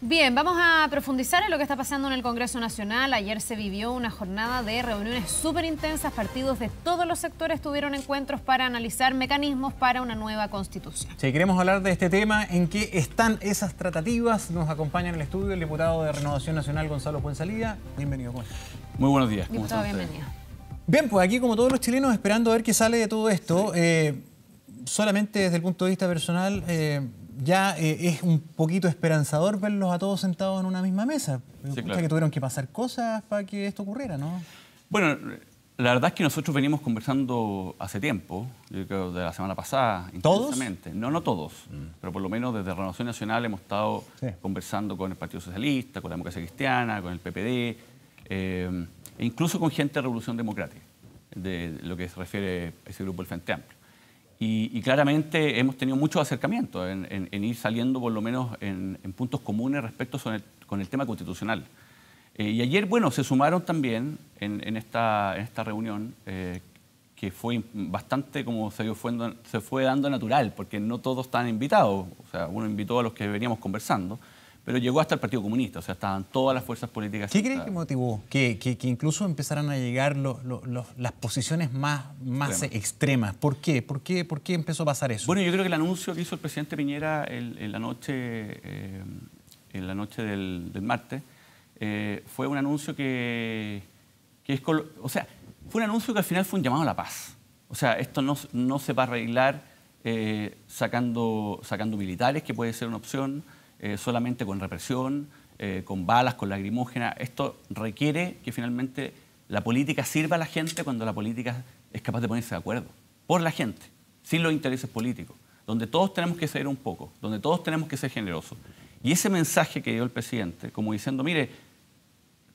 Bien, vamos a profundizar en lo que está pasando en el Congreso Nacional. Ayer se vivió una jornada de reuniones súper intensas. Partidos de todos los sectores tuvieron encuentros para analizar mecanismos para una nueva constitución. Si queremos hablar de este tema, en qué están esas tratativas, nos acompaña en el estudio el diputado de Renovación Nacional, Gonzalo Puensalida. Bienvenido, Juan. Pues. Muy buenos días. ¿Cómo diputado, bienvenido. Bien, pues aquí como todos los chilenos esperando a ver qué sale de todo esto. Eh, solamente desde el punto de vista personal... Eh, ya eh, es un poquito esperanzador verlos a todos sentados en una misma mesa. Sí, Escucha que tuvieron que pasar cosas para que esto ocurriera, ¿no? Bueno, la verdad es que nosotros venimos conversando hace tiempo, yo creo de la semana pasada, ¿Todos? No, no todos, mm. pero por lo menos desde Renovación Nacional hemos estado conversando con el Partido Socialista, con la Democracia Cristiana, con el PPD, eh, e incluso con gente de Revolución Democrática, de lo que se refiere a ese grupo del Frente Amplio. Y, claramente hemos tenido mucho acercamiento en, ir saliendo por lo menos en, puntos comunes respecto con el tema constitucional. Eh, y ayer, bueno, se sumaron también en, esta, esta, reunión, eh, que fue bastante como se, fue, se fue dando natural, porque no todos están invitados, o sea, uno invitó a los que veníamos conversando, pero llegó hasta el Partido Comunista, o sea, estaban todas las fuerzas políticas. ¿Qué crees que motivó? Que, incluso empezaran a llegar las posiciones más, más extremas. ¿Por qué? ¿Por qué? ¿Por qué empezó a pasar eso? Bueno, yo creo que el anuncio que hizo el presidente Piñera en la noche, eh, la noche del, martes eh, fue un anuncio que, que O sea, fue un anuncio que al final fue un llamado a la paz. O sea, esto no, no se va a arreglar eh, sacando, sacando militares, que puede ser una opción. Eh, solamente con represión, eh, con balas, con lagrimógena. Esto requiere que finalmente la política sirva a la gente cuando la política es capaz de ponerse de acuerdo, por la gente, sin los intereses políticos, donde todos tenemos que ceder un poco, donde todos tenemos que ser generosos. Y ese mensaje que dio el presidente, como diciendo, mire,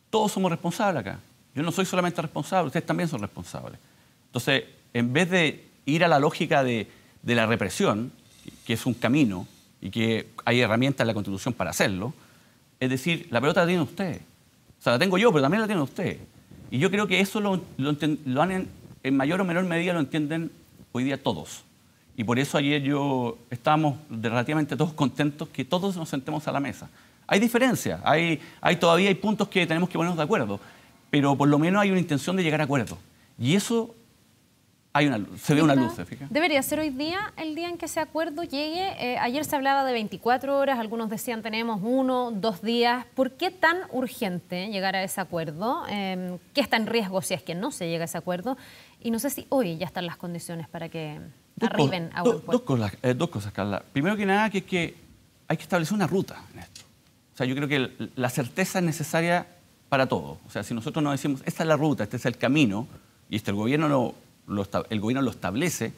todos somos responsables acá, yo no soy solamente responsable, ustedes también son responsables. Entonces, en vez de ir a la lógica de la represión, que es un camino, y que hay herramientas en la Constitución para hacerlo, es decir, la pelota la tiene usted. O sea, la tengo yo, pero también la tiene usted. Y yo creo que eso lo, han, en mayor o menor medida lo entienden hoy día todos. Y por eso ayer yo estábamos relativamente todos contentos que todos nos sentemos a la mesa. Hay diferencias, hay, hay, todavía hay puntos que tenemos que ponernos de acuerdo, pero por lo menos hay una intención de llegar a acuerdo. Y eso una se ve una luz, fíjate. Debería ser hoy día el día en que ese acuerdo llegue. Eh, ayer se hablaba de 24 horas, algunos decían tenemos uno, dos días. ¿Por qué tan urgente llegar a ese acuerdo? Em, ¿Qué está en riesgo si es que no se llega a ese acuerdo? Y no sé si hoy ya están las condiciones para que arriben a un acuerdo. Eh, dos, cosas, Carla. Primero que nada, que es que hay que establecer una ruta en esto. O sea, yo creo que la certeza es necesaria para todo. O sea, si nosotros no decimos, esta es la ruta, este es el camino, y este el gobierno no el gobierno lo establece,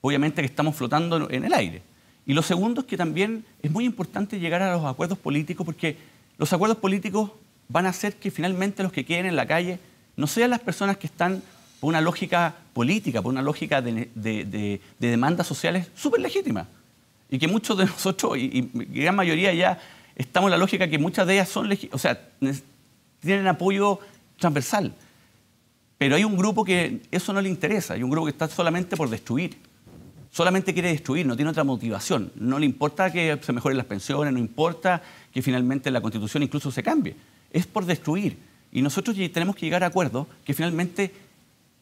obviamente que estamos flotando en el aire. Y lo segundo es que también es muy importante llegar a los acuerdos políticos porque los acuerdos políticos van a hacer que finalmente los que queden en la calle no sean las personas que están por una lógica política, por una lógica de, demandas sociales súper legítimas. Y que muchos de nosotros, y, y, gran mayoría ya, estamos en la lógica que muchas de ellas son o sea, tienen apoyo transversal. Pero hay un grupo que eso no le interesa, hay un grupo que está solamente por destruir. Solamente quiere destruir, no tiene otra motivación. No le importa que se mejoren las pensiones, no importa que finalmente la constitución incluso se cambie. Es por destruir. Y nosotros tenemos que llegar a acuerdo que finalmente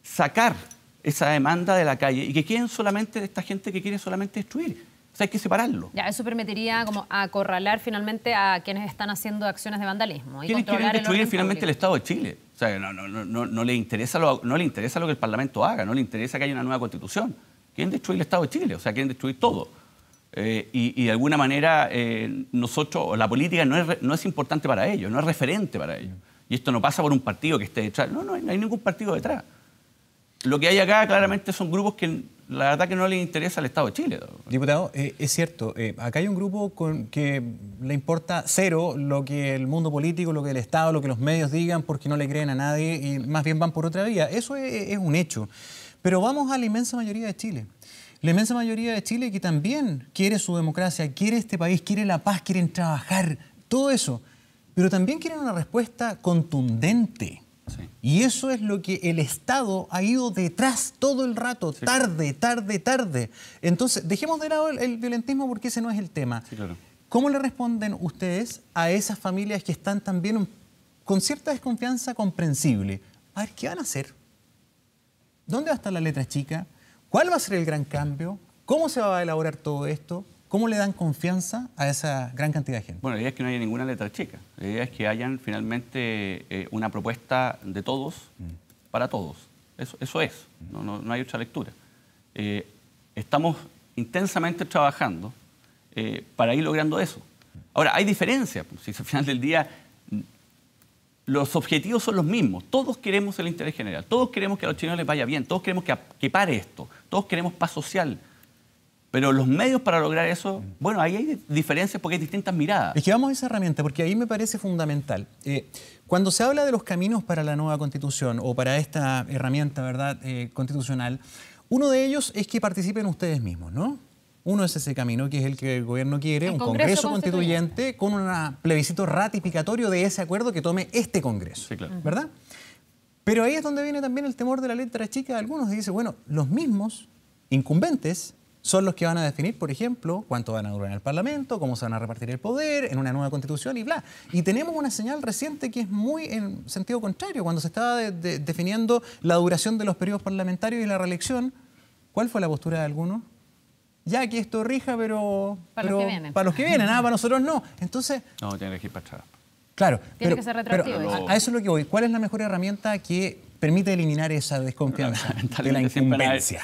sacar esa demanda de la calle y que queden solamente esta gente que quiere solamente destruir. O sea, hay que separarlo. Ya, eso permitiría como acorralar finalmente a quienes están haciendo acciones de vandalismo. Y destruir finalmente el Estado de Chile? O sea, no, no, no, no, le interesa lo, no le interesa lo que el Parlamento haga, no le interesa que haya una nueva constitución. Quieren destruir el Estado de Chile, o sea, quieren destruir todo. Eh, y, de alguna manera eh, nosotros, la política no es, no es importante para ellos, no es referente para ellos. Y esto no pasa por un partido que esté detrás, no, no, no hay ningún partido detrás. Lo que hay acá claramente son grupos que la verdad que no le interesa al Estado de Chile. Diputado, eh, es cierto, eh, acá hay un grupo que le importa cero lo que el mundo político, lo que el Estado, lo que los medios digan, porque no le creen a nadie y más bien van por otra vía. Eso es, es un hecho. Pero vamos a la inmensa mayoría de Chile. La inmensa mayoría de Chile que también quiere su democracia, quiere este país, quiere la paz, quieren trabajar, todo eso. Pero también quieren una respuesta contundente y eso es lo que el Estado ha ido detrás todo el rato, tarde, tarde, tarde. Entonces, dejemos de lado el, violentismo porque ese no es el tema. ¿Cómo le responden ustedes a esas familias que están también con cierta desconfianza comprensible? A ver, ¿qué van a hacer? ¿Dónde va a estar la letra chica? ¿Cuál va a ser el gran cambio? ¿Cómo se va a elaborar todo esto? ¿Cómo le dan confianza a esa gran cantidad de gente? Bueno, la idea es que no haya ninguna letra chica. La idea es que hayan finalmente eh, una propuesta de todos mm. para todos. Eso, eso es, mm. no, no, hay otra lectura. Eh, estamos intensamente trabajando eh, para ir logrando eso. Ahora, hay diferencias. Pues, si al final del día mm, los objetivos son los mismos. Todos queremos el interés general. Todos queremos que a los chinos les vaya bien. Todos queremos que, que pare esto. Todos queremos paz social. Pero los medios para lograr eso, bueno, ahí hay diferencias porque hay distintas miradas. Es que vamos a esa herramienta porque ahí me parece fundamental. Eh, cuando se habla de los caminos para la nueva constitución o para esta herramienta, ¿verdad?, eh, constitucional, uno de ellos es que participen ustedes mismos, ¿no? Uno es ese camino que es el que el gobierno quiere, un Congreso, constituyente, con un plebiscito ratificatorio de ese acuerdo que tome este Congreso, claro. ¿verdad? Pero ahí es donde viene también el temor de la letra chica de algunos, dicen, dice, bueno, los mismos incumbentes son los que van a definir, por ejemplo, cuánto van a durar en el Parlamento, cómo se van a repartir el poder, en una nueva constitución y bla. Y tenemos una señal reciente que es muy en sentido contrario. Cuando se estaba definiendo la duración de los periodos parlamentarios y la reelección, ¿cuál fue la postura de algunos? Ya que esto rija, pero. Para los que vienen. Para los que vienen, nada, ah, para nosotros no. Entonces. No, tiene que ir para atrás. Claro. Tiene que ser retroactivo. a, eso es lo que voy. ¿Cuál es la mejor herramienta que permite eliminar esa desconfianza de la incumbencia?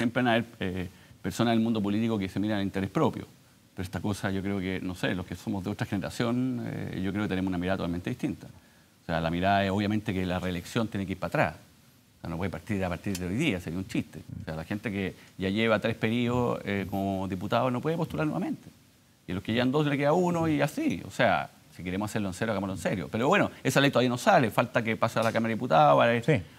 Eh, personas del mundo político que se miran en interés propio. Pero esta cosa yo creo que, no sé, los que somos de otra generación, eh, yo creo que tenemos una mirada totalmente distinta. O sea, la mirada es obviamente que la reelección tiene que ir para atrás. O sea, no puede partir a partir de hoy día, sería un chiste. O sea, la gente que ya lleva tres periodos eh, como diputado no puede postular nuevamente. Y los que llevan dos le queda uno y así. O sea, si queremos hacerlo en serio, hagámoslo en serio. Pero bueno, esa ley todavía no sale. Falta que pase a la Cámara de Diputados,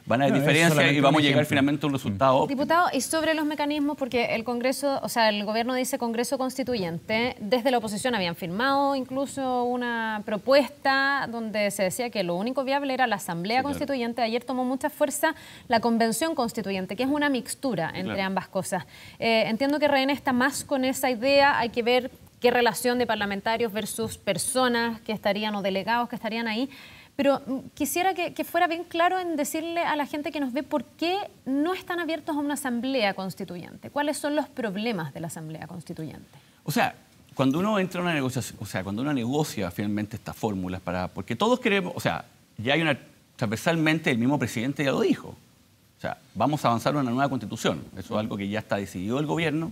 van a haber, diferencias y vamos a llegar finalmente a un resultado. Diputado, y sobre los mecanismos, porque el Congreso, o sea, el gobierno dice Congreso Constituyente, desde la oposición habían firmado incluso una propuesta donde se decía que lo único viable era la Asamblea Constituyente. Ayer tomó mucha fuerza la Convención Constituyente, que es una mixtura entre ambas cosas. Eh, entiendo que Reina está más con esa idea, hay que ver qué relación de parlamentarios versus personas que estarían o delegados que estarían ahí. Pero mm, quisiera que, que, fuera bien claro en decirle a la gente que nos ve por qué no están abiertos a una asamblea constituyente. ¿Cuáles son los problemas de la asamblea constituyente? O sea, cuando uno entra a una negociación, o sea, cuando uno negocia finalmente estas fórmulas para. Porque todos queremos, o sea, ya hay una. Transversalmente, el mismo presidente ya lo dijo. O sea, vamos a avanzar a una nueva constitución. Eso es algo que ya está decidido el gobierno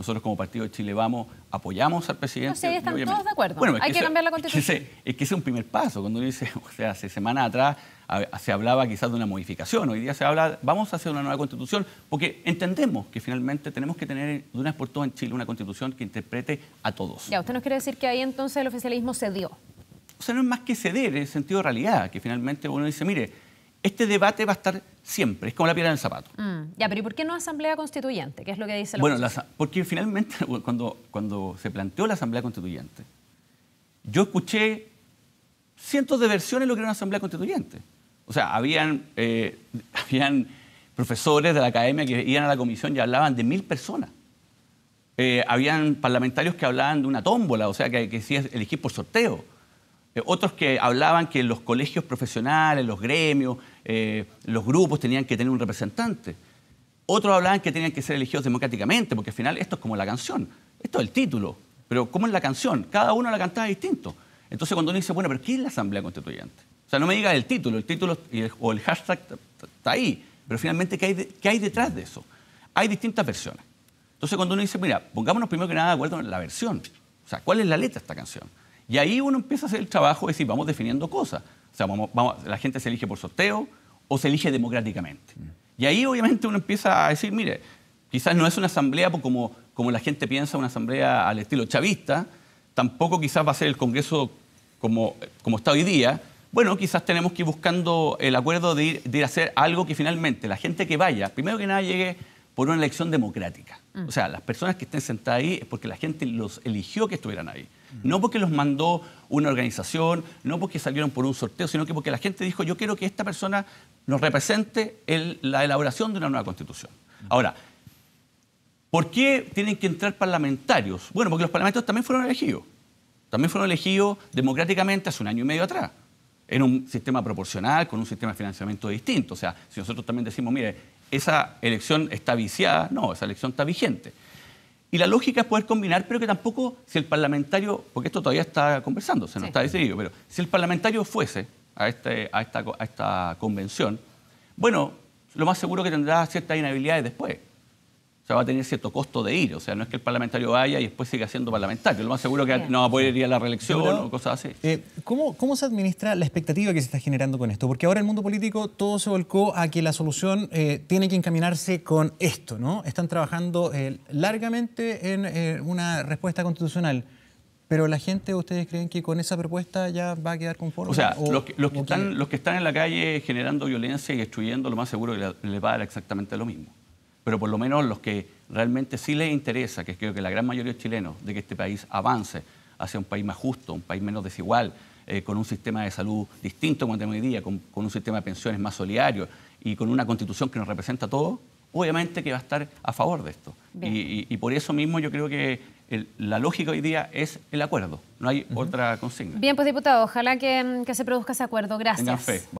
nosotros como Partido de Chile vamos, apoyamos al presidente. No sé, están todos de acuerdo. Hay que, cambiar la constitución. Es que, ese, es un primer paso. Cuando uno dice, o sea, hace semanas atrás se hablaba quizás de una modificación. Hoy día se habla, vamos a hacer una nueva constitución, porque entendemos que finalmente tenemos que tener de una vez por todas en Chile una constitución que interprete a todos. Ya, usted nos quiere decir que ahí entonces el oficialismo cedió. O sea, no es más que ceder en el sentido de realidad, que finalmente uno dice, mire, este debate va a estar siempre, es como la piedra en el zapato. Mm, ya, pero ¿y por qué no asamblea constituyente? ¿Qué es lo que dice la Bueno, porque finalmente cuando, cuando se planteó la asamblea constituyente, yo escuché cientos de versiones de lo que era una asamblea constituyente. O sea, habían, eh, habían profesores de la academia que iban a la comisión y hablaban de mil personas. Eh, habían parlamentarios que hablaban de una tómbola, o sea, que, que si elegir por sorteo. Eh, otros que hablaban que los colegios profesionales, los gremios, eh, los grupos tenían que tener un representante. Otros hablaban que tenían que ser elegidos democráticamente, porque al final esto es como la canción, esto es el título, pero ¿cómo es la canción? Cada uno la cantaba distinto. Entonces cuando uno dice, bueno, pero ¿qué es la Asamblea Constituyente? O sea, no me diga el título, el título o el hashtag está ahí, pero finalmente, ¿qué hay, ¿qué hay detrás de eso? Hay distintas versiones. Entonces cuando uno dice, mira, pongámonos primero que nada de acuerdo en la versión, o sea, ¿cuál es la letra de esta canción? Y ahí uno empieza a hacer el trabajo de decir, vamos definiendo cosas. O sea, la gente se elige por sorteo o se elige democráticamente. Y ahí obviamente uno empieza a decir, mire, quizás no es una asamblea como, como la gente piensa, una asamblea al estilo chavista, tampoco quizás va a ser el Congreso como, está hoy día. Bueno, quizás tenemos que ir buscando el acuerdo de ir a hacer algo que finalmente la gente que vaya, primero que nada llegue por una elección democrática. Mm. O sea, las personas que estén sentadas ahí es porque la gente los eligió que estuvieran ahí. No porque los mandó una organización, no porque salieron por un sorteo, sino que porque la gente dijo, yo quiero que esta persona nos represente en la elaboración de una nueva constitución. Ahora, ¿por qué tienen que entrar parlamentarios? Bueno, porque los parlamentarios también fueron elegidos. También fueron elegidos democráticamente hace un año y medio atrás en un sistema proporcional, con un sistema de financiamiento distinto. O sea, si nosotros también decimos, mire, esa elección está viciada, no, esa elección está vigente. Y la lógica es poder combinar, pero que tampoco, si el parlamentario, porque esto todavía está conversando, se no está decidido, pero si el parlamentario fuese a, este, a, esta, a esta convención, bueno, lo más seguro que tendrá ciertas inhabilidades después va a tener cierto costo de ir. O sea, no es que el parlamentario vaya y después siga siendo parlamentario. Lo más seguro que no va a poder ir a la reelección o cosas así. Eh, ¿cómo, se administra la expectativa que se está generando con esto? Porque ahora el mundo político todo se volcó a que la solución eh, tiene que encaminarse con esto, ¿no? Están trabajando eh, largamente en una respuesta constitucional. Pero la gente, ¿ustedes creen que con esa propuesta ya va a quedar conforme? O sea, los, que, los, que están, los que están en la calle generando violencia y destruyendo, lo más seguro que les va a dar exactamente lo mismo pero por lo menos los que realmente sí les interesa, que creo que la gran mayoría de chilenos, de que este país avance hacia un país más justo, un país menos desigual, eh, con un sistema de salud distinto como tenemos hoy día, con, un sistema de pensiones más solidario y con una constitución que nos representa a todos, obviamente que va a estar a favor de esto. Y, por eso mismo yo creo que la lógica hoy día es el acuerdo, no hay otra consigna. Bien, pues diputado, ojalá que, se produzca ese acuerdo. Gracias.